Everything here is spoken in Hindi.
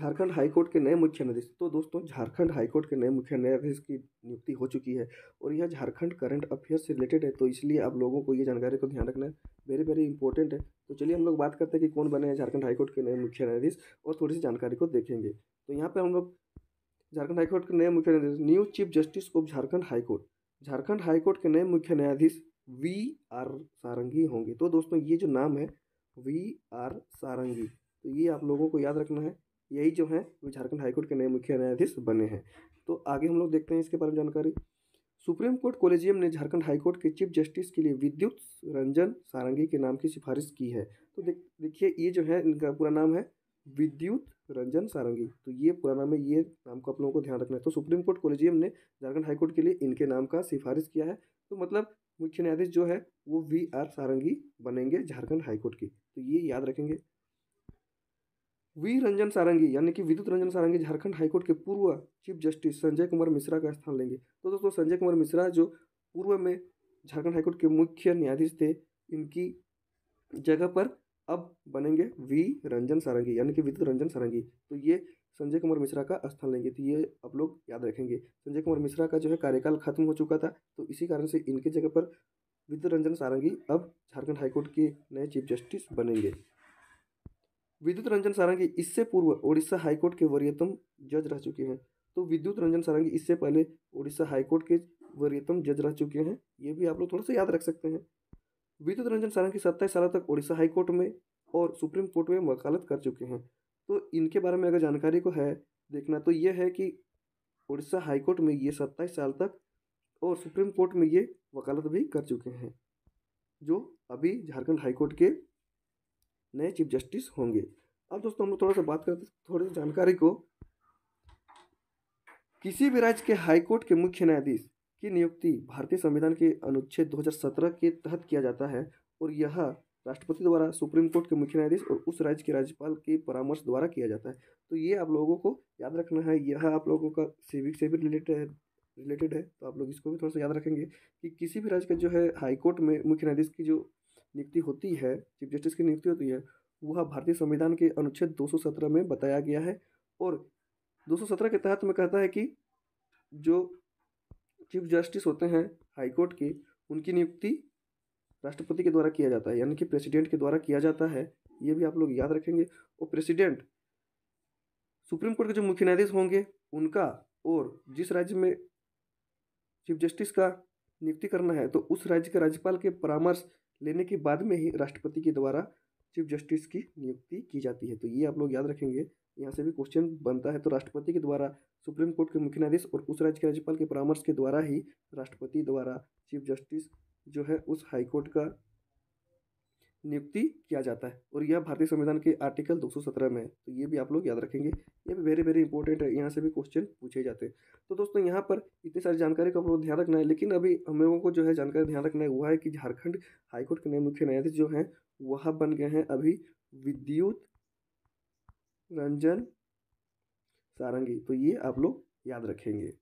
झारखंड हाईकोर्ट के नए मुख्य न्यायाधीश तो दोस्तों झारखंड हाईकोर्ट के नए मुख्य न्यायाधीश की नियुक्ति हो चुकी है और यह झारखंड करंट अफेयर से रिलेटेड है तो इसलिए आप लोगों को ये जानकारी को ध्यान रखना वेरी वेरी इंपॉर्टेंट है तो चलिए हम लोग बात करते हैं कि कौन बने हैं झारखंड हाईकोर्ट के नए मुख्य न्यायाधीश और थोड़ी सी जानकारी को देखेंगे तो यहाँ पर हम लोग झारखंड हाईकोर्ट के नए मुख्य न्यायाधीश new chief justice of Jharkhand high court Jharkhand high court के नए मुख्य न्यायाधीश वी आर सारंगी होंगे तो दोस्तों ये जो नाम है वी आर सारंगी तो ये आप लोगों को याद रखना है यही जो है वो झारखंड हाईकोर्ट के नए मुख्य न्यायाधीश बने हैं तो आगे हम लोग देखते हैं इसके बारे में जानकारी सुप्रीम कोर्ट कॉलेजियम ने झारखंड हाईकोर्ट के चीफ जस्टिस के लिए विद्युत रंजन सारंगी के नाम की सिफारिश की है तो देख देखिए ये जो है इनका पूरा नाम है विद्युत रंजन सारंगी तो ये पूरा नाम है ये नाम को आप लोगों को ध्यान रखना है तो सुप्रीम कोर्ट कॉलेजियम ने झारखंड हाईकोर्ट के लिए इनके नाम का सिफारिश किया है तो मतलब मुख्य न्यायाधीश जो है वो वी आर सारंगी बनेंगे झारखंड हाईकोर्ट के तो ये याद रखेंगे वी रंजन सारंगी यानी कि विद्युत रंजन सारंगी झारखंड हाईकोर्ट के पूर्व चीफ जस्टिस संजय कुमार मिश्रा का स्थान लेंगे तो दोस्तों संजय कुमार मिश्रा जो पूर्व में झारखंड हाईकोर्ट के मुख्य न्यायाधीश थे इनकी जगह पर अब बनेंगे वी रंजन सारंगी यानी कि विद्युत रंजन सारंगी तो ये संजय कुमार मिश्रा का स्थान लेंगे तो ये आप लोग याद रखेंगे संजय कुमार मिश्रा का जो है कार्यकाल खत्म हो चुका था तो इसी कारण से इनके जगह पर विद्युत रंजन सारंगी अब झारखंड हाईकोर्ट के नए चीफ जस्टिस बनेंगे विद्युत रंजन सारंगी इससे पूर्व ओडिशा हाईकोर्ट के वरीयतम जज रह चुके हैं तो विद्युत रंजन सारंगी इससे पहले ओडिशा हाईकोर्ट के वरीयतम जज रह चुके हैं ये भी आप लोग थोड़ा सा याद रख सकते हैं विद्युत रंजन सारंगी सत्ताईस साल तक ओडिशा हाईकोर्ट में और सुप्रीम कोर्ट में वकालत कर चुके हैं तो इनके बारे में अगर जानकारी को है देखना तो ये है कि उड़ीसा हाईकोर्ट में ये सत्ताईस साल तक और सुप्रीम कोर्ट में ये वकालत भी कर चुके हैं जो अभी झारखंड हाईकोर्ट के नए चीफ जस्टिस होंगे अब दोस्तों हम लोग थोड़ा सा बात करते थोड़ी सी जानकारी को किसी भी राज्य के हाईकोर्ट के मुख्य न्यायाधीश की नियुक्ति भारतीय संविधान के अनुच्छेद 2017 के तहत किया जाता है और यह राष्ट्रपति द्वारा सुप्रीम कोर्ट के मुख्य न्यायाधीश और उस राज्य के राज्यपाल के परामर्श द्वारा किया जाता है तो ये आप लोगों को याद रखना है यह आप लोगों का सिविक से भी रिलेटेड है रिलेटेड है तो आप लोग इसको भी थोड़ा सा याद रखेंगे कि किसी भी राज्य का जो है हाईकोर्ट में मुख्य न्यायाधीश की जो नियुक्ति होती है चीफ जस्टिस की नियुक्ति होती है वह भारतीय संविधान के अनुच्छेद 217 में बताया गया है और 217 के तहत में कहता है कि जो चीफ जस्टिस होते हैं हाईकोर्ट के उनकी नियुक्ति राष्ट्रपति के द्वारा किया जाता है यानी कि प्रेसिडेंट के द्वारा किया जाता है ये भी आप लोग याद रखेंगे और प्रेसिडेंट सुप्रीम कोर्ट के जो मुख्य न्यायाधीश होंगे उनका और जिस राज्य में चीफ जस्टिस का नियुक्ति करना है तो उस राज्य के राज्यपाल के परामर्श लेने के बाद में ही राष्ट्रपति के द्वारा चीफ जस्टिस की नियुक्ति की जाती है तो ये आप लोग याद रखेंगे यहाँ से भी क्वेश्चन बनता है तो राष्ट्रपति के द्वारा सुप्रीम कोर्ट के मुख्य न्यायाधीश और उस राज्य के राज्यपाल के परामर्श के द्वारा ही राष्ट्रपति द्वारा चीफ जस्टिस जो है उस हाईकोर्ट का नियुक्ति किया जाता है और यह भारतीय संविधान के आर्टिकल 217 में है तो ये भी आप लोग याद रखेंगे ये भी वेरी वेरी इंपॉर्टेंट है यहाँ से भी क्वेश्चन पूछे जाते हैं तो दोस्तों यहाँ पर इतनी सारी जानकारी का आप लोग ध्यान रखना है लेकिन अभी हम लोगों को जो है जानकारी ध्यान रखना है हुआ है कि झारखंड हाईकोर्ट के नए मुख्य न्यायाधीश जो हैं वह बन गए हैं अभी विद्युत रंजन सारंगी तो ये आप लोग याद रखेंगे